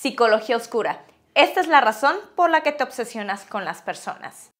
Psicología oscura. Esta es la razón por la que te obsesionas con las personas.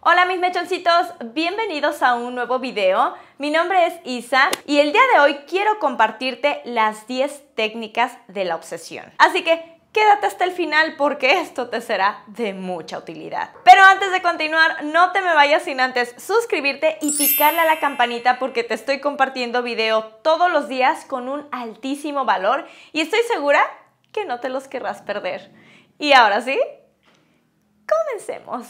Hola mis mechoncitos, bienvenidos a un nuevo video. Mi nombre es Isa y el día de hoy quiero compartirte las 10 técnicas de la obsesión. Así que Quédate hasta el final porque esto te será de mucha utilidad. Pero antes de continuar, no te me vayas sin antes suscribirte y picarle a la campanita porque te estoy compartiendo video todos los días con un altísimo valor y estoy segura que no te los querrás perder. Y ahora sí, comencemos.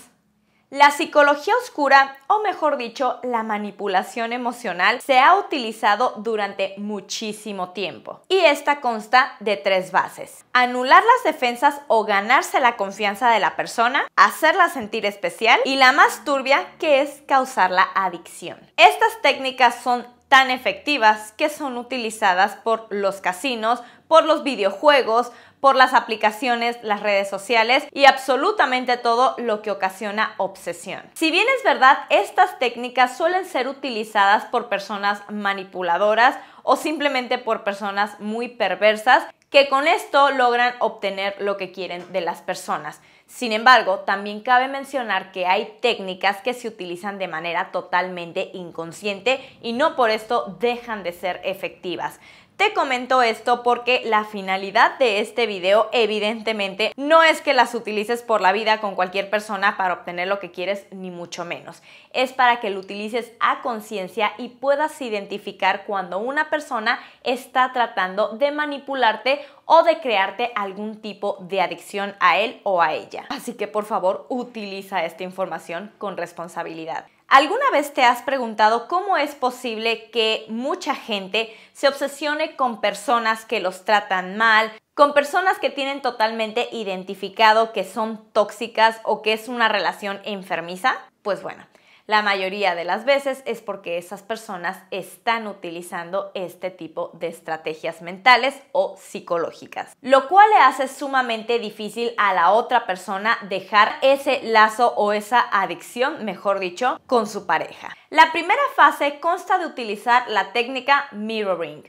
La psicología oscura, o mejor dicho, la manipulación emocional, se ha utilizado durante muchísimo tiempo. Y esta consta de tres bases. Anular las defensas o ganarse la confianza de la persona, hacerla sentir especial y la más turbia, que es causar la adicción. Estas técnicas son tan efectivas que son utilizadas por los casinos, por los videojuegos, por las aplicaciones, las redes sociales y absolutamente todo lo que ocasiona obsesión. Si bien es verdad, estas técnicas suelen ser utilizadas por personas manipuladoras o simplemente por personas muy perversas que con esto logran obtener lo que quieren de las personas. Sin embargo, también cabe mencionar que hay técnicas que se utilizan de manera totalmente inconsciente y no por esto dejan de ser efectivas. Te comento esto porque la finalidad de este video evidentemente no es que las utilices por la vida con cualquier persona para obtener lo que quieres ni mucho menos. Es para que lo utilices a conciencia y puedas identificar cuando una persona está tratando de manipularte o de crearte algún tipo de adicción a él o a ella. Así que por favor utiliza esta información con responsabilidad. ¿Alguna vez te has preguntado cómo es posible que mucha gente se obsesione con personas que los tratan mal, con personas que tienen totalmente identificado que son tóxicas o que es una relación enfermiza? Pues bueno. La mayoría de las veces es porque esas personas están utilizando este tipo de estrategias mentales o psicológicas, lo cual le hace sumamente difícil a la otra persona dejar ese lazo o esa adicción, mejor dicho, con su pareja. La primera fase consta de utilizar la técnica mirroring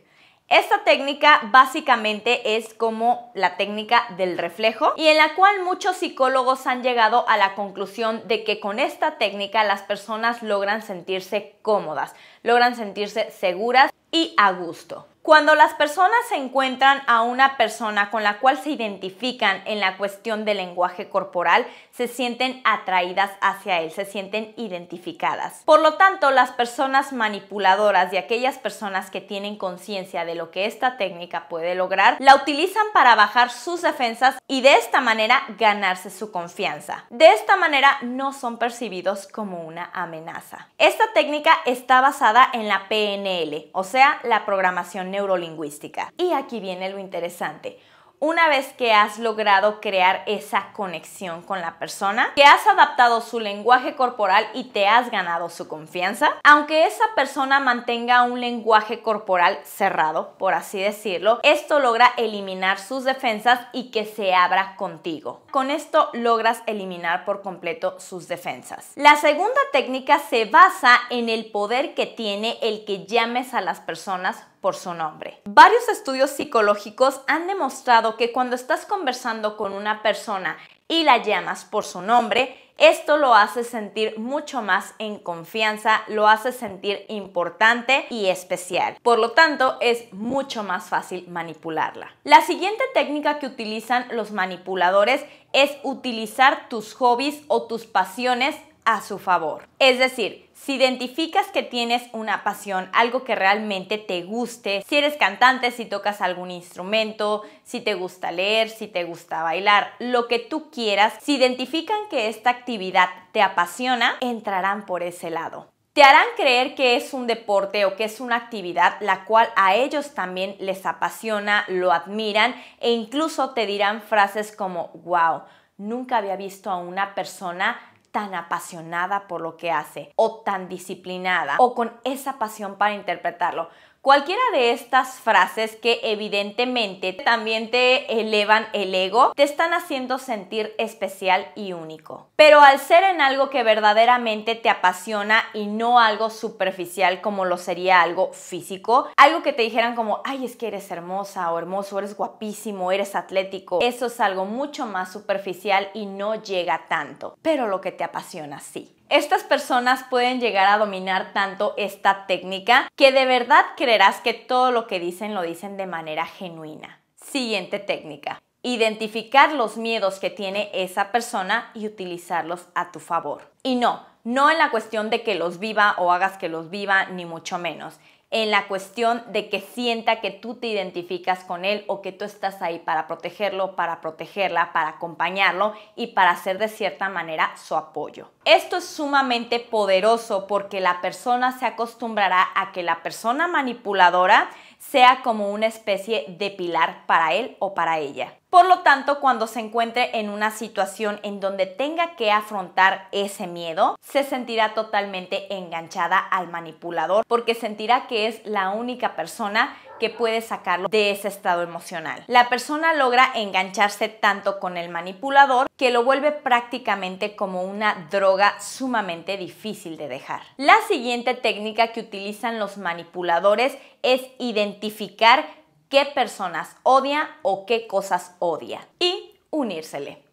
esta técnica básicamente es como la técnica del reflejo y en la cual muchos psicólogos han llegado a la conclusión de que con esta técnica las personas logran sentirse cómodas, logran sentirse seguras y a gusto. Cuando las personas se encuentran a una persona con la cual se identifican en la cuestión del lenguaje corporal, se sienten atraídas hacia él, se sienten identificadas. Por lo tanto, las personas manipuladoras y aquellas personas que tienen conciencia de lo que esta técnica puede lograr, la utilizan para bajar sus defensas y de esta manera ganarse su confianza. De esta manera no son percibidos como una amenaza. Esta técnica está basada en la PNL, o sea, la programación neurolingüística. Y aquí viene lo interesante. Una vez que has logrado crear esa conexión con la persona, que has adaptado su lenguaje corporal y te has ganado su confianza, aunque esa persona mantenga un lenguaje corporal cerrado, por así decirlo, esto logra eliminar sus defensas y que se abra contigo. Con esto logras eliminar por completo sus defensas. La segunda técnica se basa en el poder que tiene el que llames a las personas por su nombre. Varios estudios psicológicos han demostrado que cuando estás conversando con una persona y la llamas por su nombre, esto lo hace sentir mucho más en confianza, lo hace sentir importante y especial. Por lo tanto, es mucho más fácil manipularla. La siguiente técnica que utilizan los manipuladores es utilizar tus hobbies o tus pasiones a su favor. Es decir, si identificas que tienes una pasión, algo que realmente te guste, si eres cantante, si tocas algún instrumento, si te gusta leer, si te gusta bailar, lo que tú quieras, si identifican que esta actividad te apasiona, entrarán por ese lado. Te harán creer que es un deporte o que es una actividad la cual a ellos también les apasiona, lo admiran e incluso te dirán frases como, wow, nunca había visto a una persona tan apasionada por lo que hace o tan disciplinada o con esa pasión para interpretarlo. Cualquiera de estas frases que evidentemente también te elevan el ego, te están haciendo sentir especial y único. Pero al ser en algo que verdaderamente te apasiona y no algo superficial como lo sería algo físico, algo que te dijeran como, ay, es que eres hermosa o hermoso, eres guapísimo, eres atlético, eso es algo mucho más superficial y no llega tanto. Pero lo que te apasiona sí. Estas personas pueden llegar a dominar tanto esta técnica que de verdad creerás que todo lo que dicen lo dicen de manera genuina. Siguiente técnica. Identificar los miedos que tiene esa persona y utilizarlos a tu favor. Y no, no en la cuestión de que los viva o hagas que los viva, ni mucho menos en la cuestión de que sienta que tú te identificas con él o que tú estás ahí para protegerlo, para protegerla, para acompañarlo y para hacer de cierta manera su apoyo. Esto es sumamente poderoso porque la persona se acostumbrará a que la persona manipuladora sea como una especie de pilar para él o para ella. Por lo tanto, cuando se encuentre en una situación en donde tenga que afrontar ese miedo, se sentirá totalmente enganchada al manipulador porque sentirá que es la única persona que puede sacarlo de ese estado emocional. La persona logra engancharse tanto con el manipulador que lo vuelve prácticamente como una droga sumamente difícil de dejar. La siguiente técnica que utilizan los manipuladores es identificar qué personas odia o qué cosas odia y unírsele.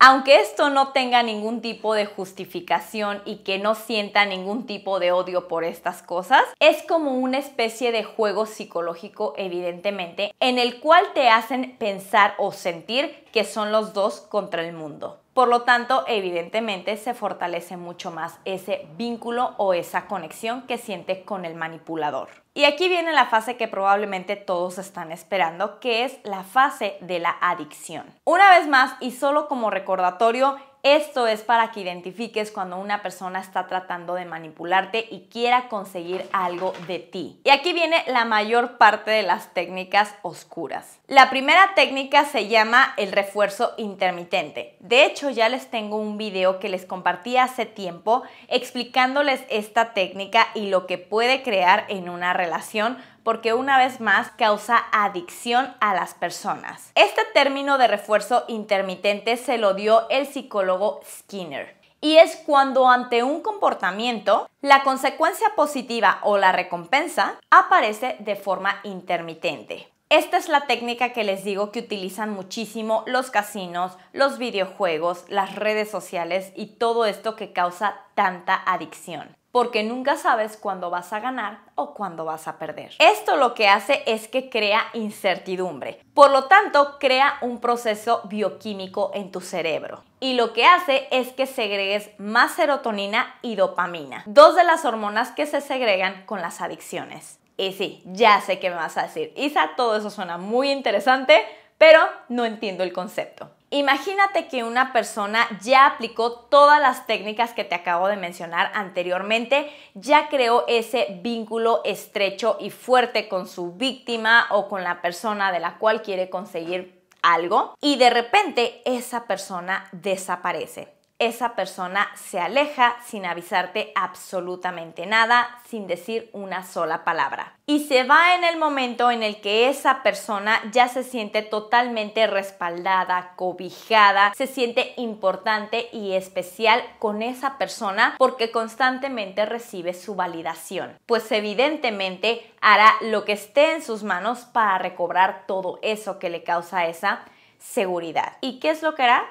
Aunque esto no tenga ningún tipo de justificación y que no sienta ningún tipo de odio por estas cosas, es como una especie de juego psicológico evidentemente en el cual te hacen pensar o sentir que son los dos contra el mundo. Por lo tanto, evidentemente se fortalece mucho más ese vínculo o esa conexión que siente con el manipulador. Y aquí viene la fase que probablemente todos están esperando, que es la fase de la adicción. Una vez más, y solo como recordatorio, esto es para que identifiques cuando una persona está tratando de manipularte y quiera conseguir algo de ti. Y aquí viene la mayor parte de las técnicas oscuras. La primera técnica se llama el refuerzo intermitente. De hecho, ya les tengo un video que les compartí hace tiempo explicándoles esta técnica y lo que puede crear en una relación porque una vez más causa adicción a las personas. Este término de refuerzo intermitente se lo dio el psicólogo Skinner y es cuando ante un comportamiento la consecuencia positiva o la recompensa aparece de forma intermitente. Esta es la técnica que les digo que utilizan muchísimo los casinos, los videojuegos, las redes sociales y todo esto que causa tanta adicción porque nunca sabes cuándo vas a ganar o cuándo vas a perder. Esto lo que hace es que crea incertidumbre, por lo tanto crea un proceso bioquímico en tu cerebro y lo que hace es que segregues más serotonina y dopamina, dos de las hormonas que se segregan con las adicciones. Y sí, ya sé qué me vas a decir. Isa, todo eso suena muy interesante, pero no entiendo el concepto. Imagínate que una persona ya aplicó todas las técnicas que te acabo de mencionar anteriormente, ya creó ese vínculo estrecho y fuerte con su víctima o con la persona de la cual quiere conseguir algo y de repente esa persona desaparece esa persona se aleja sin avisarte absolutamente nada, sin decir una sola palabra. Y se va en el momento en el que esa persona ya se siente totalmente respaldada, cobijada, se siente importante y especial con esa persona porque constantemente recibe su validación. Pues evidentemente hará lo que esté en sus manos para recobrar todo eso que le causa esa seguridad. ¿Y qué es lo que hará?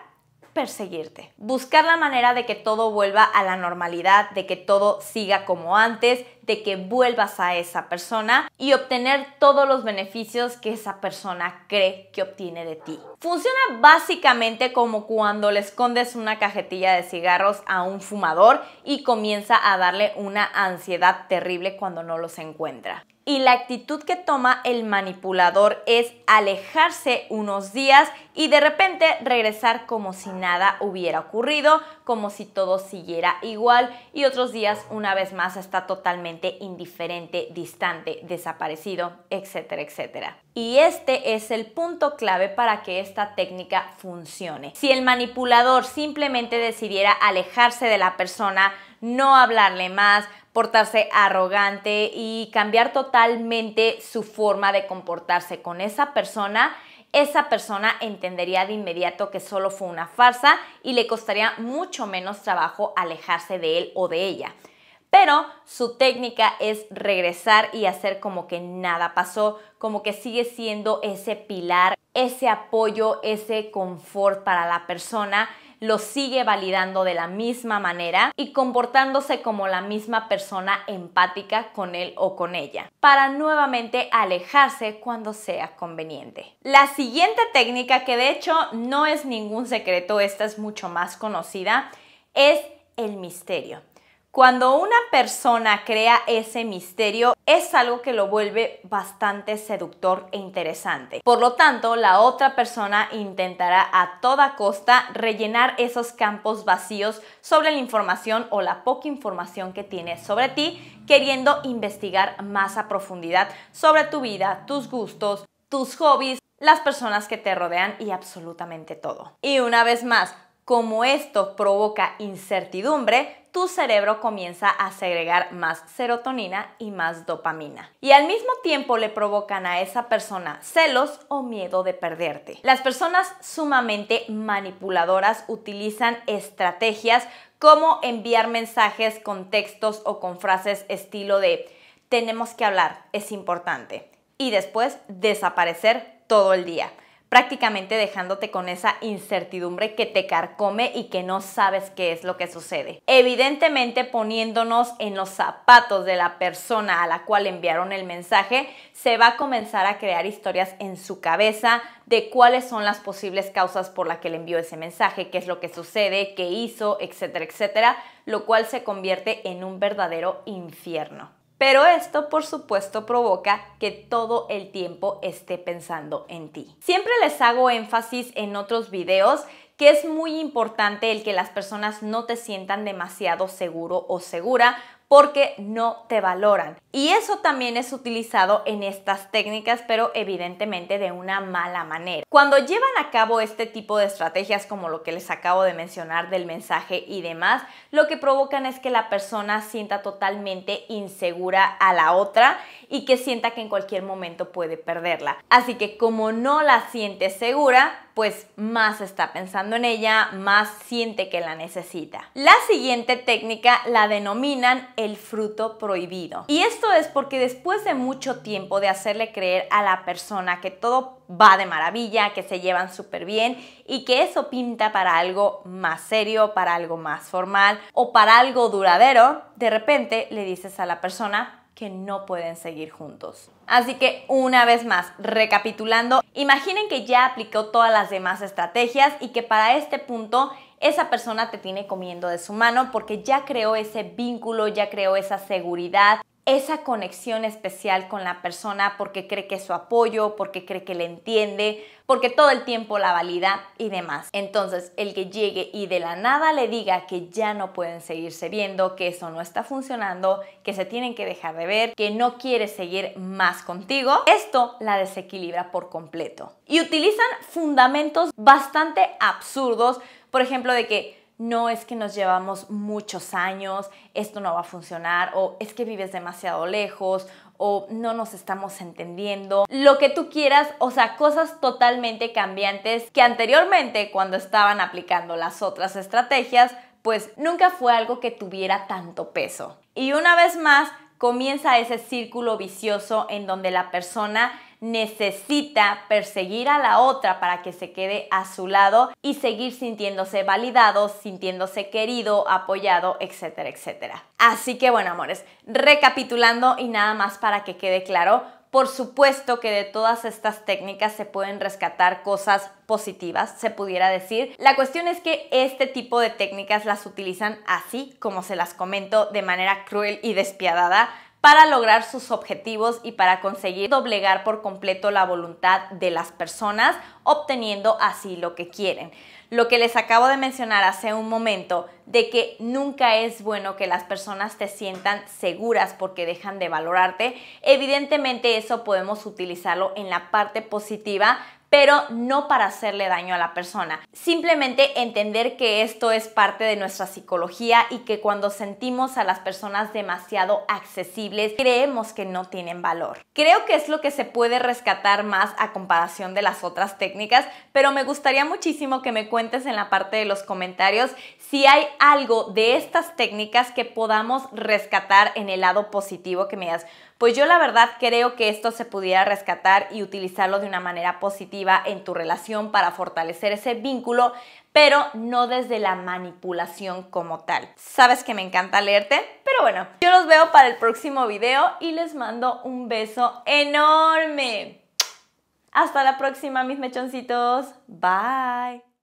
perseguirte. Buscar la manera de que todo vuelva a la normalidad, de que todo siga como antes de que vuelvas a esa persona y obtener todos los beneficios que esa persona cree que obtiene de ti. Funciona básicamente como cuando le escondes una cajetilla de cigarros a un fumador y comienza a darle una ansiedad terrible cuando no los encuentra. Y la actitud que toma el manipulador es alejarse unos días y de repente regresar como si nada hubiera ocurrido, como si todo siguiera igual y otros días una vez más está totalmente indiferente, distante, desaparecido, etcétera, etcétera. Y este es el punto clave para que esta técnica funcione. Si el manipulador simplemente decidiera alejarse de la persona, no hablarle más, portarse arrogante y cambiar totalmente su forma de comportarse con esa persona, esa persona entendería de inmediato que solo fue una farsa y le costaría mucho menos trabajo alejarse de él o de ella pero su técnica es regresar y hacer como que nada pasó, como que sigue siendo ese pilar, ese apoyo, ese confort para la persona lo sigue validando de la misma manera y comportándose como la misma persona empática con él o con ella, para nuevamente alejarse cuando sea conveniente. La siguiente técnica, que de hecho no es ningún secreto, esta es mucho más conocida, es el misterio. Cuando una persona crea ese misterio, es algo que lo vuelve bastante seductor e interesante. Por lo tanto, la otra persona intentará a toda costa rellenar esos campos vacíos sobre la información o la poca información que tiene sobre ti, queriendo investigar más a profundidad sobre tu vida, tus gustos, tus hobbies, las personas que te rodean y absolutamente todo. Y una vez más, como esto provoca incertidumbre, tu cerebro comienza a segregar más serotonina y más dopamina. Y al mismo tiempo le provocan a esa persona celos o miedo de perderte. Las personas sumamente manipuladoras utilizan estrategias como enviar mensajes con textos o con frases estilo de tenemos que hablar, es importante. Y después desaparecer todo el día prácticamente dejándote con esa incertidumbre que te carcome y que no sabes qué es lo que sucede. Evidentemente poniéndonos en los zapatos de la persona a la cual enviaron el mensaje, se va a comenzar a crear historias en su cabeza de cuáles son las posibles causas por las que le envió ese mensaje, qué es lo que sucede, qué hizo, etcétera, etcétera, lo cual se convierte en un verdadero infierno. Pero esto, por supuesto, provoca que todo el tiempo esté pensando en ti. Siempre les hago énfasis en otros videos que es muy importante el que las personas no te sientan demasiado seguro o segura porque no te valoran. Y eso también es utilizado en estas técnicas, pero evidentemente de una mala manera. Cuando llevan a cabo este tipo de estrategias como lo que les acabo de mencionar del mensaje y demás, lo que provocan es que la persona sienta totalmente insegura a la otra y que sienta que en cualquier momento puede perderla. Así que como no la siente segura, pues más está pensando en ella, más siente que la necesita. La siguiente técnica la denominan el fruto prohibido. Y esto es porque después de mucho tiempo de hacerle creer a la persona que todo va de maravilla, que se llevan súper bien y que eso pinta para algo más serio, para algo más formal o para algo duradero, de repente le dices a la persona, que no pueden seguir juntos. Así que una vez más, recapitulando, imaginen que ya aplicó todas las demás estrategias y que para este punto esa persona te tiene comiendo de su mano porque ya creó ese vínculo, ya creó esa seguridad, esa conexión especial con la persona porque cree que es su apoyo, porque cree que le entiende, porque todo el tiempo la valida y demás. Entonces, el que llegue y de la nada le diga que ya no pueden seguirse viendo, que eso no está funcionando, que se tienen que dejar de ver, que no quiere seguir más contigo, esto la desequilibra por completo. Y utilizan fundamentos bastante absurdos, por ejemplo, de que no es que nos llevamos muchos años, esto no va a funcionar, o es que vives demasiado lejos, o no nos estamos entendiendo, lo que tú quieras, o sea, cosas totalmente cambiantes que anteriormente cuando estaban aplicando las otras estrategias, pues nunca fue algo que tuviera tanto peso. Y una vez más, comienza ese círculo vicioso en donde la persona necesita perseguir a la otra para que se quede a su lado y seguir sintiéndose validado, sintiéndose querido, apoyado, etcétera, etcétera. Así que bueno, amores, recapitulando y nada más para que quede claro, por supuesto que de todas estas técnicas se pueden rescatar cosas positivas, se pudiera decir. La cuestión es que este tipo de técnicas las utilizan así, como se las comento, de manera cruel y despiadada para lograr sus objetivos y para conseguir doblegar por completo la voluntad de las personas, obteniendo así lo que quieren. Lo que les acabo de mencionar hace un momento, de que nunca es bueno que las personas te sientan seguras porque dejan de valorarte, evidentemente eso podemos utilizarlo en la parte positiva pero no para hacerle daño a la persona. Simplemente entender que esto es parte de nuestra psicología y que cuando sentimos a las personas demasiado accesibles, creemos que no tienen valor. Creo que es lo que se puede rescatar más a comparación de las otras técnicas, pero me gustaría muchísimo que me cuentes en la parte de los comentarios si hay algo de estas técnicas que podamos rescatar en el lado positivo que me digas pues yo la verdad creo que esto se pudiera rescatar y utilizarlo de una manera positiva en tu relación para fortalecer ese vínculo, pero no desde la manipulación como tal. Sabes que me encanta leerte, pero bueno, yo los veo para el próximo video y les mando un beso enorme. Hasta la próxima, mis mechoncitos. Bye.